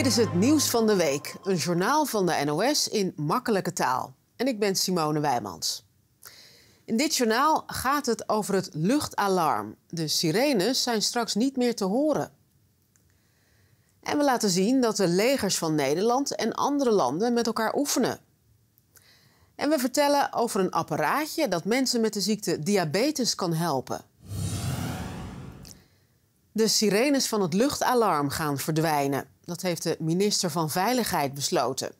Dit is het nieuws van de week, een journaal van de NOS in makkelijke taal. En ik ben Simone Wijmans. In dit journaal gaat het over het luchtalarm. De sirenes zijn straks niet meer te horen. En we laten zien dat de legers van Nederland en andere landen met elkaar oefenen. En we vertellen over een apparaatje dat mensen met de ziekte diabetes kan helpen. De sirenes van het luchtalarm gaan verdwijnen. Dat heeft de minister van Veiligheid besloten.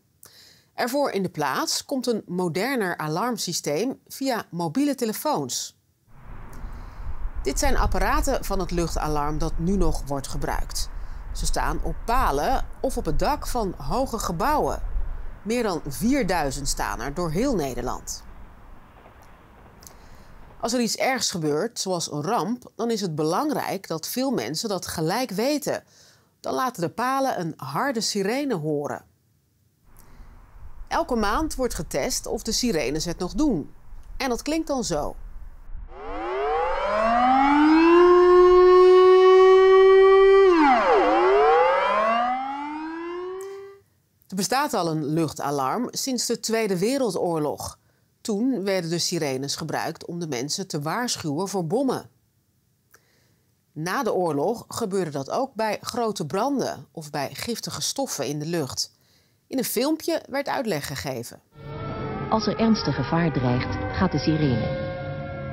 Ervoor in de plaats komt een moderner alarmsysteem via mobiele telefoons. Dit zijn apparaten van het luchtalarm dat nu nog wordt gebruikt. Ze staan op palen of op het dak van hoge gebouwen. Meer dan 4000 staan er door heel Nederland. Als er iets ergs gebeurt, zoals een ramp, dan is het belangrijk dat veel mensen dat gelijk weten. Dan laten de palen een harde sirene horen. Elke maand wordt getest of de sirenes het nog doen. En dat klinkt dan zo. Er bestaat al een luchtalarm sinds de Tweede Wereldoorlog. Toen werden de sirenes gebruikt om de mensen te waarschuwen voor bommen. Na de oorlog gebeurde dat ook bij grote branden of bij giftige stoffen in de lucht. In een filmpje werd uitleg gegeven. Als er ernstig gevaar dreigt, gaat de sirene.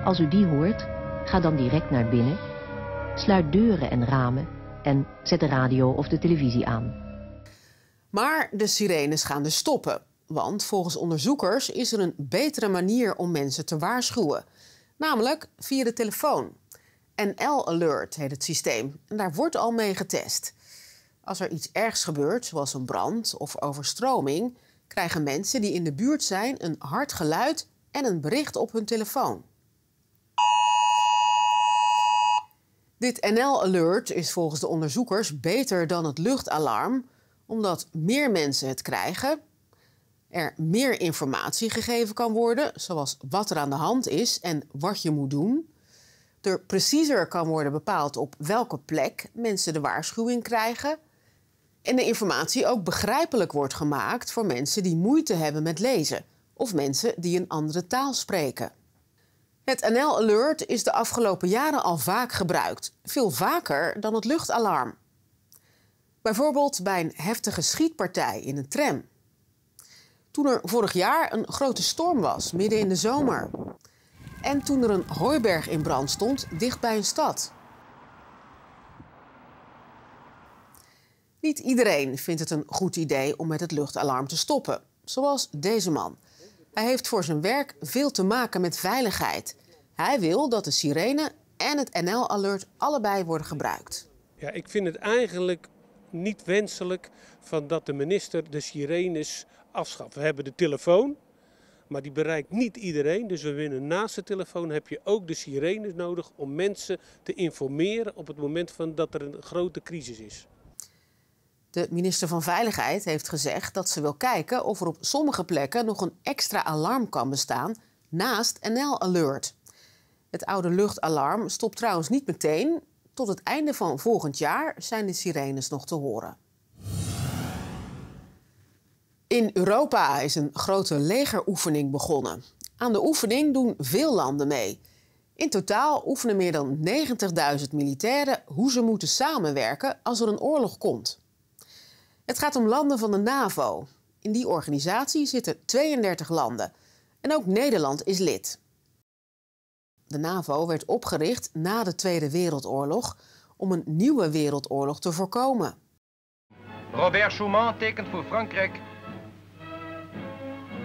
Als u die hoort, ga dan direct naar binnen, sluit deuren en ramen en zet de radio of de televisie aan. Maar de sirenes gaan dus stoppen. Want volgens onderzoekers is er een betere manier om mensen te waarschuwen, namelijk via de telefoon. NL Alert heet het systeem en daar wordt al mee getest. Als er iets ergs gebeurt, zoals een brand of overstroming, krijgen mensen die in de buurt zijn een hard geluid en een bericht op hun telefoon. Dit NL Alert is volgens de onderzoekers beter dan het luchtalarm, omdat meer mensen het krijgen er meer informatie gegeven kan worden, zoals wat er aan de hand is en wat je moet doen. Er preciezer kan worden bepaald op welke plek mensen de waarschuwing krijgen. En de informatie ook begrijpelijk wordt gemaakt voor mensen die moeite hebben met lezen of mensen die een andere taal spreken. Het NL Alert is de afgelopen jaren al vaak gebruikt, veel vaker dan het luchtalarm. Bijvoorbeeld bij een heftige schietpartij in een tram toen er vorig jaar een grote storm was, midden in de zomer. En toen er een hooiberg in brand stond, dicht bij een stad. Niet iedereen vindt het een goed idee om met het luchtalarm te stoppen, zoals deze man. Hij heeft voor zijn werk veel te maken met veiligheid. Hij wil dat de sirene en het NL-alert allebei worden gebruikt. Ja, ik vind het eigenlijk niet wenselijk van dat de minister de sirenes afschaffen. We hebben de telefoon, maar die bereikt niet iedereen. Dus we winnen naast de telefoon heb je ook de sirenes nodig om mensen te informeren op het moment van dat er een grote crisis is. De minister van Veiligheid heeft gezegd dat ze wil kijken of er op sommige plekken nog een extra alarm kan bestaan naast NL Alert. Het oude luchtalarm stopt trouwens niet meteen. Tot het einde van volgend jaar zijn de sirenes nog te horen. In Europa is een grote legeroefening begonnen. Aan de oefening doen veel landen mee. In totaal oefenen meer dan 90.000 militairen hoe ze moeten samenwerken als er een oorlog komt. Het gaat om landen van de NAVO. In die organisatie zitten 32 landen. En ook Nederland is lid. De NAVO werd opgericht na de Tweede Wereldoorlog om een nieuwe wereldoorlog te voorkomen. Robert Schuman tekent voor Frankrijk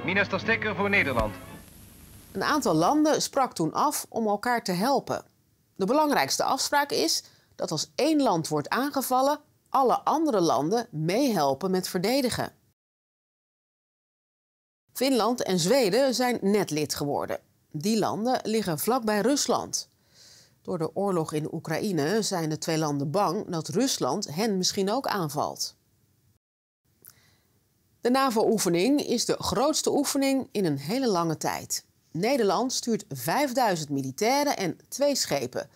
Minister Stekker voor Nederland. Een aantal landen sprak toen af om elkaar te helpen. De belangrijkste afspraak is dat als één land wordt aangevallen, alle andere landen meehelpen met verdedigen. Finland en Zweden zijn net lid geworden. Die landen liggen vlakbij Rusland. Door de oorlog in Oekraïne zijn de twee landen bang dat Rusland hen misschien ook aanvalt. De NAVO-oefening is de grootste oefening in een hele lange tijd. Nederland stuurt 5000 militairen en twee schepen.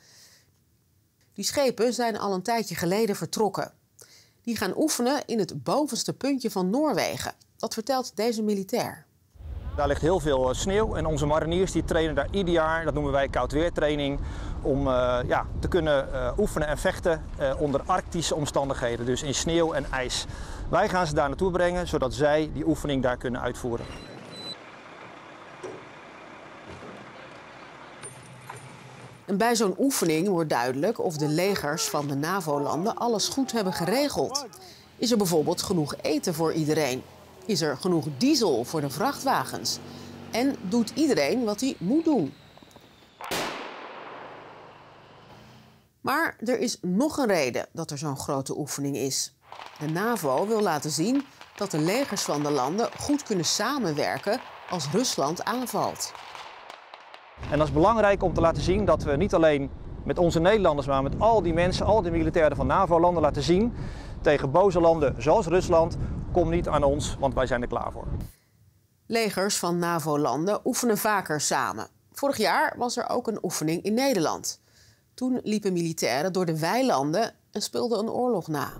Die schepen zijn al een tijdje geleden vertrokken. Die gaan oefenen in het bovenste puntje van Noorwegen. Dat vertelt deze militair. Daar ligt heel veel eh, sneeuw en onze mariniers die trainen daar ieder jaar, dat noemen wij koudweertraining, om eh, ja, te kunnen eh, oefenen en vechten eh, onder arctische omstandigheden, dus in sneeuw en ijs. Wij gaan ze daar naartoe brengen, zodat zij die oefening daar kunnen uitvoeren. En bij zo'n oefening wordt duidelijk of de legers van de NAVO-landen alles goed hebben geregeld. Is er bijvoorbeeld genoeg eten voor iedereen? Is er genoeg diesel voor de vrachtwagens? En doet iedereen wat hij moet doen? Maar er is nog een reden dat er zo'n grote oefening is. De NAVO wil laten zien dat de legers van de landen goed kunnen samenwerken als Rusland aanvalt. En dat is belangrijk om te laten zien dat we niet alleen met onze Nederlanders, maar met al die mensen, al die militairen van NAVO-landen laten zien tegen boze landen zoals Rusland, kom niet aan ons, want wij zijn er klaar voor. Legers van NAVO-landen oefenen vaker samen. Vorig jaar was er ook een oefening in Nederland. Toen liepen militairen door de weilanden en speelden een oorlog na.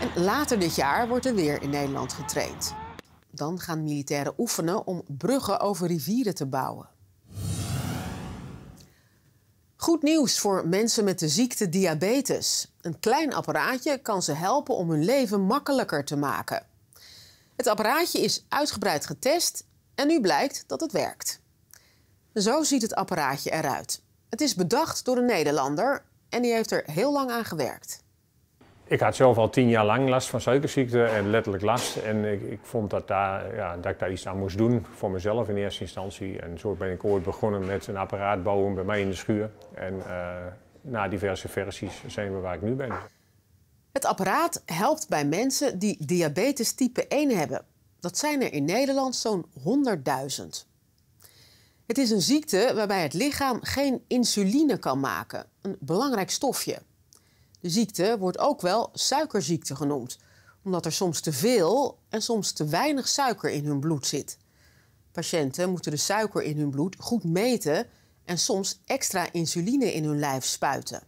En later dit jaar wordt er weer in Nederland getraind. Dan gaan militairen oefenen om bruggen over rivieren te bouwen. Goed nieuws voor mensen met de ziekte diabetes. Een klein apparaatje kan ze helpen om hun leven makkelijker te maken. Het apparaatje is uitgebreid getest en nu blijkt dat het werkt. Zo ziet het apparaatje eruit. Het is bedacht door een Nederlander en die heeft er heel lang aan gewerkt. Ik had zelf al tien jaar lang last van suikerziekte en letterlijk last. En ik, ik vond dat, daar, ja, dat ik daar iets aan moest doen voor mezelf in eerste instantie. En zo ben ik ooit begonnen met een apparaat bouwen bij mij in de schuur. En eh, na diverse versies zijn we waar ik nu ben. Het apparaat helpt bij mensen die diabetes type 1 hebben. Dat zijn er in Nederland zo'n 100.000. Het is een ziekte waarbij het lichaam geen insuline kan maken, een belangrijk stofje. De ziekte wordt ook wel suikerziekte genoemd, omdat er soms te veel en soms te weinig suiker in hun bloed zit. Patiënten moeten de suiker in hun bloed goed meten en soms extra insuline in hun lijf spuiten.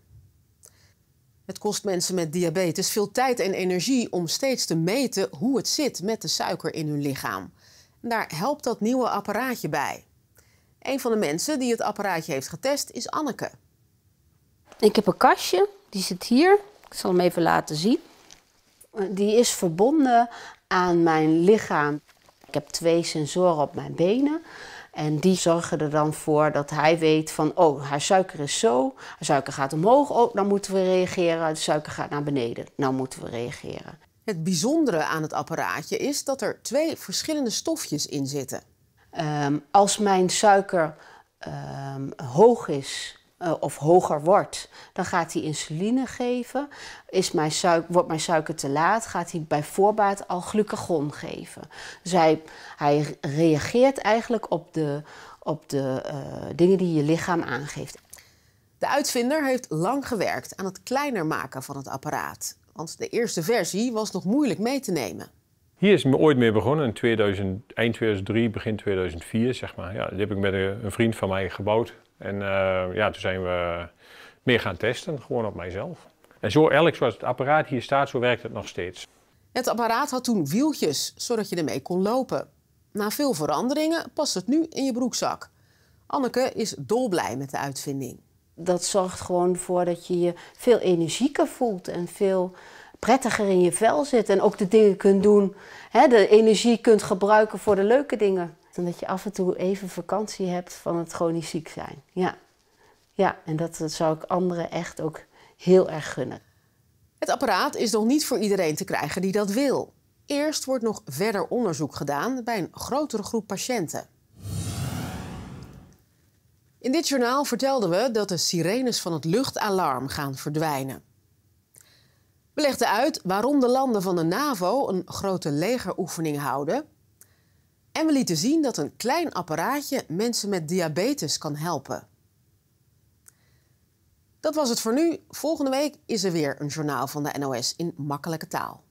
Het kost mensen met diabetes veel tijd en energie om steeds te meten hoe het zit met de suiker in hun lichaam. daar helpt dat nieuwe apparaatje bij. Een van de mensen die het apparaatje heeft getest is Anneke. Ik heb een kastje, die zit hier. Ik zal hem even laten zien. Die is verbonden aan mijn lichaam. Ik heb twee sensoren op mijn benen. En die zorgen er dan voor dat hij weet van, oh, haar suiker is zo, haar suiker gaat omhoog, oh, dan moeten we reageren, De suiker gaat naar beneden, nou moeten we reageren. Het bijzondere aan het apparaatje is dat er twee verschillende stofjes in zitten. Ehm, als mijn suiker ehm, hoog is, eh, of hoger wordt, dan gaat hij insuline geven. Is mijn suiker, wordt mijn suiker te laat, gaat hij bij voorbaat al glucagon geven. Dus hij, reageert eigenlijk op de, op de eh, dingen die je lichaam aangeeft. De uitvinder heeft lang gewerkt aan het kleiner maken van het apparaat. Want de eerste versie was nog moeilijk mee te nemen. Hier is me ooit mee begonnen, in 2000, eind 2003, begin 2004 zeg maar. Ja, die heb ik met een vriend van mij gebouwd. En eh, ja, toen zijn we meer gaan testen, gewoon op mijzelf. En zo elk zoals het apparaat hier staat, zo werkt het nog steeds. Het apparaat had toen wieltjes, zodat je ermee kon lopen. Na veel veranderingen past het nu in je broekzak. Anneke is dolblij met de uitvinding. Dat zorgt gewoon voor dat je je veel energieker voelt en veel prettiger in je vel zit. En ook de dingen kunt doen, hè, de energie kunt gebruiken voor de leuke dingen. En dat je af en toe even vakantie hebt van het chronisch ziek zijn. Ja, ja en dat, dat zou ik anderen echt ook heel erg gunnen. Het apparaat is nog niet voor iedereen te krijgen die dat wil. Eerst wordt nog verder onderzoek gedaan bij een grotere groep patiënten. In dit journaal vertelden we dat de sirenes van het luchtalarm gaan verdwijnen. We legden uit waarom de landen van de NAVO een grote legeroefening houden en we lieten zien dat een klein apparaatje mensen met diabetes kan helpen. Dat was het voor nu. Volgende week is er weer een journaal van de NOS in makkelijke taal.